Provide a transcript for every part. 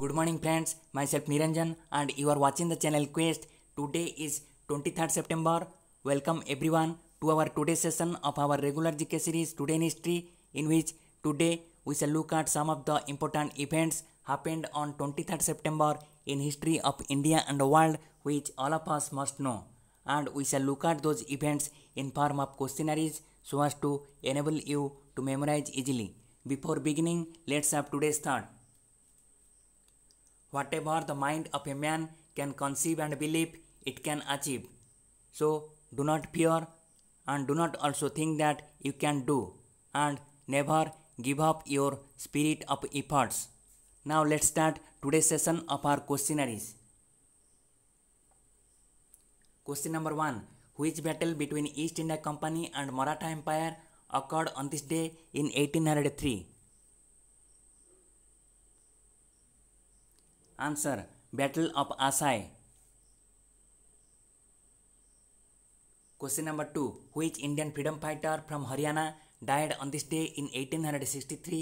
Good morning friends, myself Niranjan and you are watching the channel Quest. Today is 23rd September. Welcome everyone to our today's session of our regular GK series Today in History in which today we shall look at some of the important events happened on 23rd September in history of India and the world which all of us must know. And we shall look at those events in form of questionnaires so as to enable you to memorize easily. Before beginning, let's have today's thought. Whatever the mind of a man can conceive and believe, it can achieve. So do not fear and do not also think that you can do and never give up your spirit of efforts. Now let's start today's session of our questionnaires. Question number 1. Which battle between East India Company and Maratha Empire occurred on this day in 1803? Answer battle of Assaye question number two which Indian freedom fighter from Haryana died on this day in 1863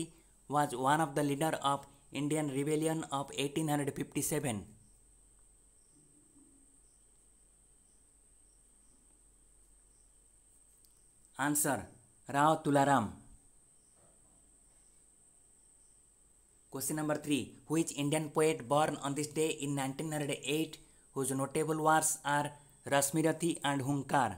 was one of the leader of Indian Rebellion of 1857. Answer Rao Tularam question number three which Indian poet born on this day in nineteen hundred eight whose notable works are Rashmirathi and Hunkar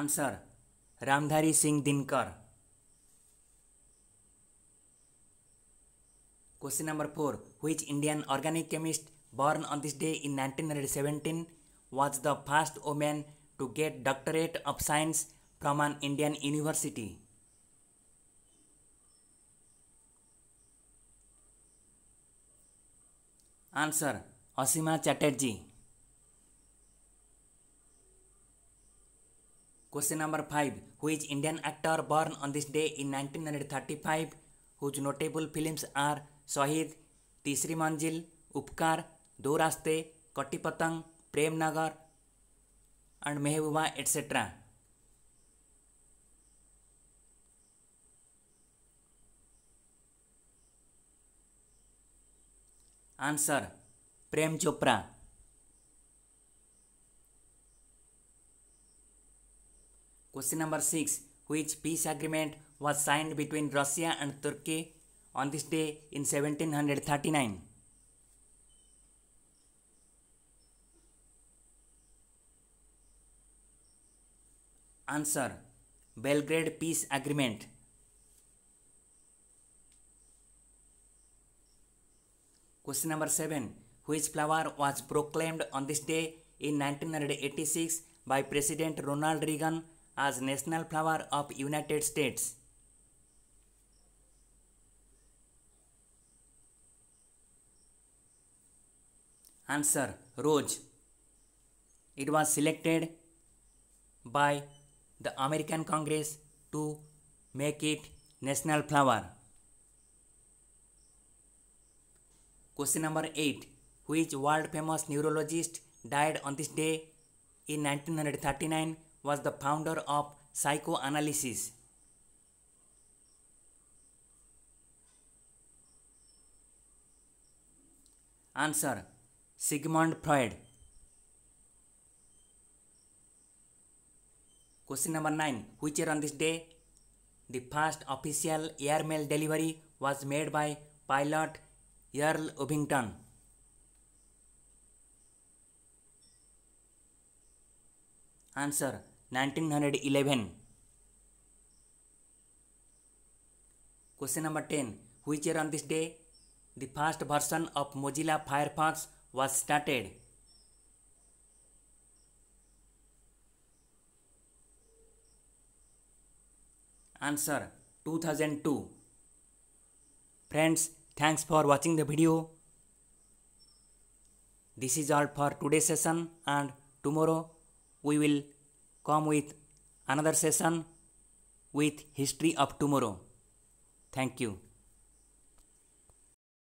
answer Ramdhari Singh Dinkar question number four which Indian organic chemist born on this day in nineteen hundred seventeen was the first woman to get doctorate of science from an Indian university. Answer Asima Chatterjee. Question number 5. Who is Indian actor born on this day in 1935 whose notable films are Shahid, तीसरी मंजिल उपकार दो रास्ते कट्टी पतंग Premnagar and Mehbuba etc. Answer Prem Chopra Question number 6 Which peace agreement was signed between Russia and Turkey on this day in 1739? Answer Belgrade Peace Agreement. Question number 7. Which flower was proclaimed on this day in 1986 by President Ronald Reagan as National Flower of United States? Answer Rose. It was selected by the American Congress to make it national flower. Question number 8. Which world famous neurologist died on this day in 1939 was the founder of psychoanalysis? Answer Sigmund Freud. Question number 9. Which year on this day the first official airmail delivery was made by pilot Earl Ubington. Answer 1911. Question number 10. Which year on this day the first version of Mozilla Firefox was started? Answer 2002. Friends, thanks for watching the video. This is all for today's session and tomorrow we will come with another session with history of tomorrow. Thank you.